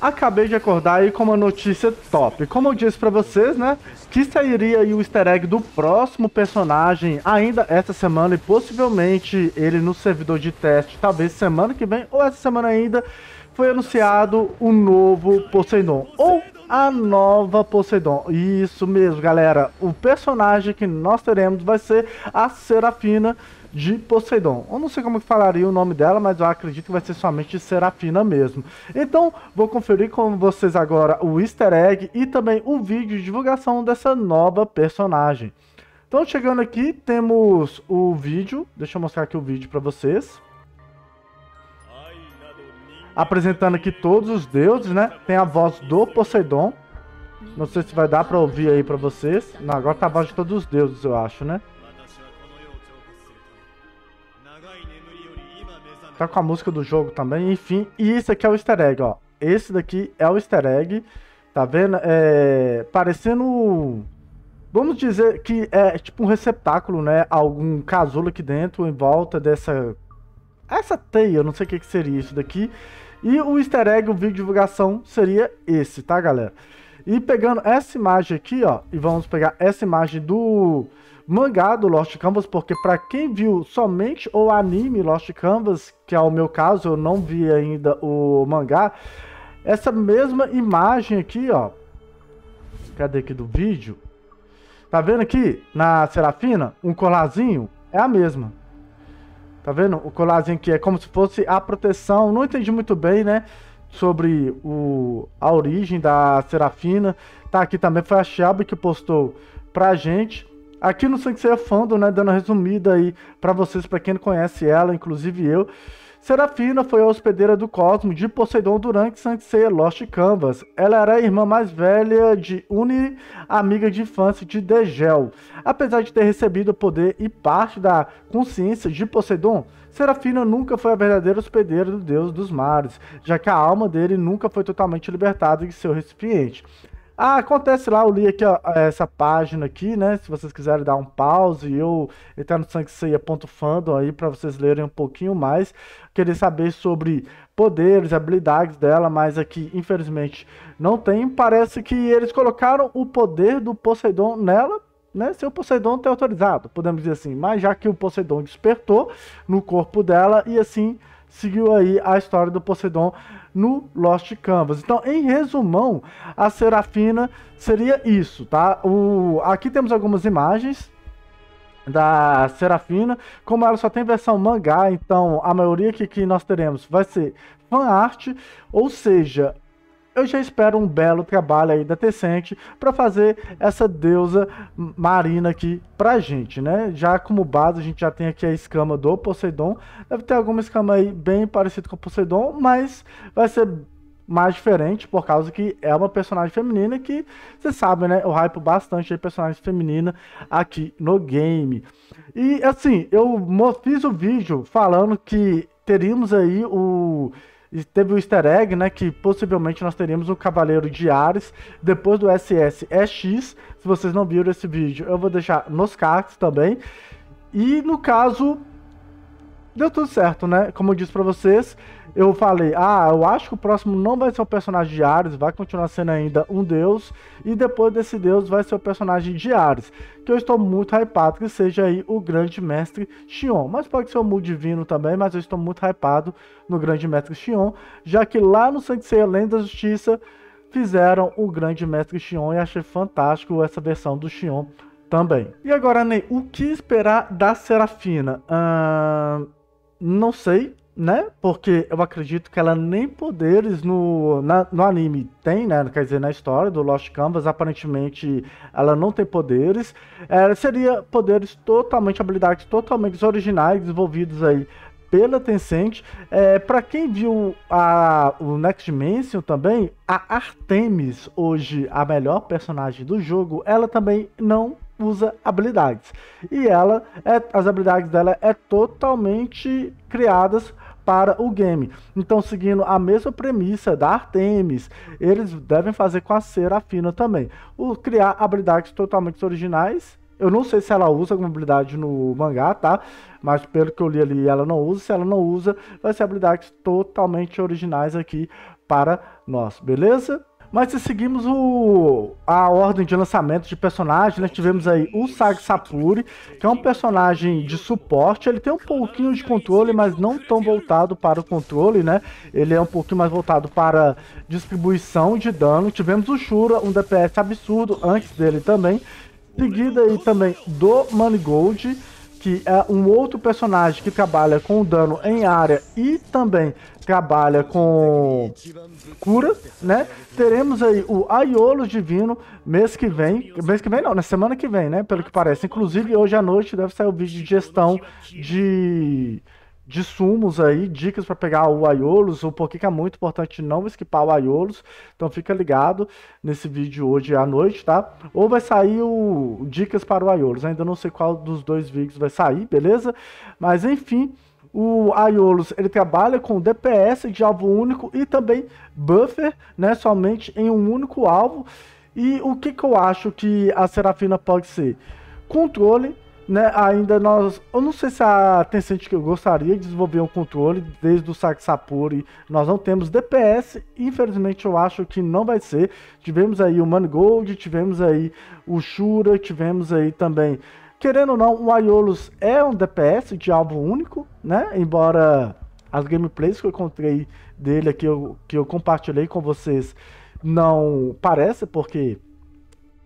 Acabei de acordar aí com uma notícia top. Como eu disse para vocês, né, que sairia aí o easter egg do próximo personagem ainda essa semana e possivelmente ele no servidor de teste, talvez semana que vem ou essa semana ainda, foi anunciado o novo Poseidon ou a nova Poseidon. Isso mesmo, galera. O personagem que nós teremos vai ser a Serafina de Poseidon. Eu não sei como que falaria o nome dela, mas eu acredito que vai ser somente Serafina mesmo. Então, vou conferir com vocês agora o easter egg e também o vídeo de divulgação dessa nova personagem. Então, chegando aqui, temos o vídeo. Deixa eu mostrar aqui o vídeo para vocês. Apresentando aqui todos os deuses, né? Tem a voz do Poseidon. Não sei se vai dar para ouvir aí para vocês. Não, agora tá a voz de todos os deuses, eu acho, né? tá com a música do jogo também, enfim. E isso aqui é o easter egg, ó. Esse daqui é o easter egg, tá vendo? É, parecendo, vamos dizer que é tipo um receptáculo, né? Algum casulo aqui dentro, em volta dessa, essa teia, não sei o que, que seria isso daqui. E o easter egg, o vídeo de divulgação, seria esse, tá, galera? E pegando essa imagem aqui, ó, e vamos pegar essa imagem do mangá do Lost Canvas, porque para quem viu somente o anime Lost Canvas, que é o meu caso, eu não vi ainda o mangá, essa mesma imagem aqui, ó. Cadê aqui do vídeo? Tá vendo aqui na Serafina? Um colazinho? É a mesma. Tá vendo? O colazinho aqui é como se fosse a proteção. Não entendi muito bem, né? Sobre o, a origem da Serafina. Tá aqui também, foi a Shelby que postou pra gente. Aqui no Sangue Ceia Fandom, né, dando uma resumida aí para vocês, para quem não conhece ela, inclusive eu, Serafina foi a hospedeira do Cosmo de Poseidon durante Sanseia Lost Canvas. Ela era a irmã mais velha de Uni, amiga de infância de Degel. Apesar de ter recebido o poder e parte da consciência de Poseidon, Serafina nunca foi a verdadeira hospedeira do deus dos mares, já que a alma dele nunca foi totalmente libertada de seu recipiente. Ah, acontece lá, eu li aqui ó, essa página aqui, né? Se vocês quiserem dar um pause, eu entrar no sangueceia.fandom aí para vocês lerem um pouquinho mais. Querer saber sobre poderes, habilidades dela, mas aqui infelizmente não tem. Parece que eles colocaram o poder do Poseidon nela né, se o Poseidon ter autorizado, podemos dizer assim. Mas já que o Poseidon despertou no corpo dela e assim seguiu aí a história do Poseidon no Lost Canvas. Então, em resumão, a Serafina seria isso, tá? O, aqui temos algumas imagens da Serafina, como ela só tem versão mangá, então a maioria que, que nós teremos vai ser fan art, ou seja, eu já espero um belo trabalho aí da Tencent para fazer essa deusa marina aqui pra gente, né? Já como base a gente já tem aqui a escama do Poseidon. Deve ter alguma escama aí bem parecida com o Poseidon, mas vai ser mais diferente, por causa que é uma personagem feminina que, você sabe, né? Eu hypo bastante aí personagem feminina aqui no game. E assim, eu fiz o vídeo falando que teríamos aí o teve o um easter egg, né? Que possivelmente nós teríamos o Cavaleiro de Ares. Depois do SS Se vocês não viram esse vídeo, eu vou deixar nos cards também. E no caso, deu tudo certo, né? Como eu disse para vocês, eu falei, ah, eu acho que o próximo não vai ser o personagem de Ares, vai continuar sendo ainda um deus, e depois desse deus vai ser o personagem de Ares, que eu estou muito hypado que seja aí o grande mestre Xion, mas pode ser o Mu Divino também, mas eu estou muito hypado no grande mestre Xion, já que lá no Sanctuary Além da Justiça fizeram o grande mestre Xion e achei fantástico essa versão do Xion também. E agora, Ney, o que esperar da Serafina? não sei, né? Porque eu acredito que ela nem poderes no, na, no anime tem, né? Quer dizer, na história do Lost Canvas, aparentemente ela não tem poderes. É, seria poderes totalmente, habilidades totalmente originais desenvolvidos aí pela Tencent. É, para quem viu a, o Next Dimension também, a Artemis, hoje a melhor personagem do jogo, ela também não usa habilidades. E ela, é, as habilidades dela é totalmente criadas para o game. Então, seguindo a mesma premissa da Artemis, eles devem fazer com a cera fina também. O criar habilidades totalmente originais. Eu não sei se ela usa alguma habilidade no mangá, tá? Mas pelo que eu li ali, ela não usa. Se ela não usa, vai ser habilidades totalmente originais aqui para nós, beleza? Mas se seguimos o, a ordem de lançamento de personagens, nós tivemos aí o Sag Sapuri, que é um personagem de suporte. Ele tem um pouquinho de controle, mas não tão voltado para o controle, né? Ele é um pouquinho mais voltado para distribuição de dano. Tivemos o Shura, um DPS absurdo antes dele também. Seguida aí também do Manigold. Gold que é um outro personagem que trabalha com dano em área e também trabalha com cura, né? Teremos aí o Aiolo Divino mês que vem, mês que vem não, na semana que vem, né? Pelo que parece. Inclusive hoje à noite deve sair o vídeo de gestão de de sumos aí, dicas para pegar o Aiolos, o porquê que é muito importante não esquipar o Aiolos. Então fica ligado nesse vídeo hoje à noite, tá? Ou vai sair o dicas para o Aiolos, ainda não sei qual dos dois vídeos vai sair, beleza? Mas enfim, o Aiolos, ele trabalha com DPS de alvo único e também buffer, né, somente em um único alvo. E o que que eu acho que a Serafina pode ser? Controle né, ainda nós. Eu não sei se a Tencent que eu gostaria de desenvolver um controle desde o Saksapuri. Nós não temos DPS, infelizmente eu acho que não vai ser. Tivemos aí o manigold tivemos aí o Shura, tivemos aí também. Querendo ou não, o Aiolos é um DPS de álbum único, né? Embora as gameplays que eu encontrei dele aqui, eu, que eu compartilhei com vocês, não parece, porque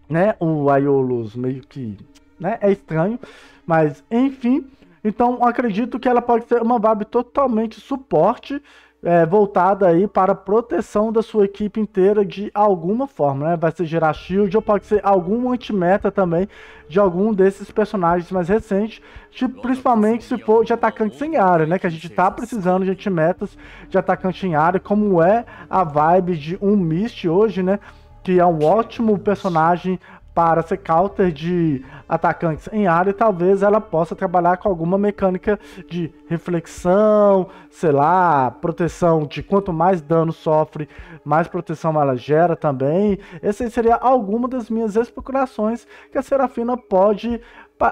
né, o Aiolos meio que né? É estranho, mas enfim. Então acredito que ela pode ser uma vibe totalmente suporte, é, voltada aí para proteção da sua equipe inteira de alguma forma, né? Vai ser gerar shield ou pode ser algum anti-meta também de algum desses personagens mais recentes, tipo, principalmente se for de é atacante sem área, né? Que a gente tá precisando de anti-metas de atacante em área, como é a vibe de um Mist hoje, né? Que é um ótimo personagem para ser counter de atacantes em área talvez ela possa trabalhar com alguma mecânica de reflexão, sei lá, proteção de quanto mais dano sofre, mais proteção ela gera também. Essa seria alguma das minhas especulações que a Serafina pode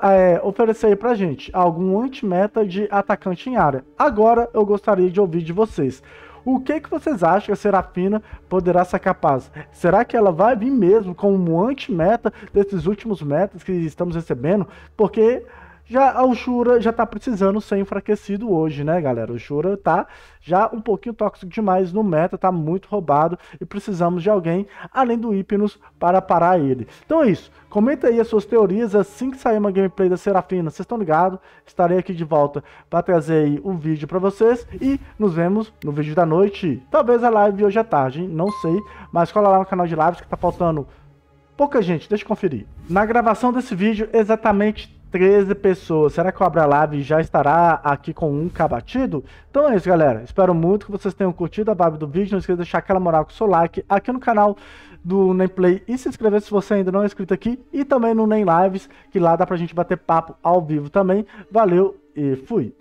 é, oferecer aí pra gente. Algum anti-meta de atacante em área. Agora eu gostaria de ouvir de vocês. O que, que vocês acham que a Serafina poderá ser capaz? Será que ela vai vir mesmo como um anti-meta desses últimos metas que estamos recebendo? Porque já ah, o Shura já tá precisando ser enfraquecido hoje, né, galera? O Shura tá já um pouquinho tóxico demais no meta, tá muito roubado e precisamos de alguém além do Hypnos para parar ele. Então é isso. Comenta aí as suas teorias assim que sair uma gameplay da Serafina. Vocês estão ligados? Estarei aqui de volta para trazer aí um vídeo para vocês e nos vemos no vídeo da noite. Talvez a live hoje à tarde, hein? não sei, mas cola lá no canal de lives que tá faltando pouca gente, deixa eu conferir. Na gravação desse vídeo, exatamente 13 pessoas. Será que o Abra Live já estará aqui com um cabatido? Então é isso, galera. Espero muito que vocês tenham curtido a vibe do vídeo. Não esqueça de deixar aquela moral com o seu like aqui no canal do Nameplay e se inscrever se você ainda não é inscrito aqui. E também no Nem Lives, que lá dá pra gente bater papo ao vivo também. Valeu e fui!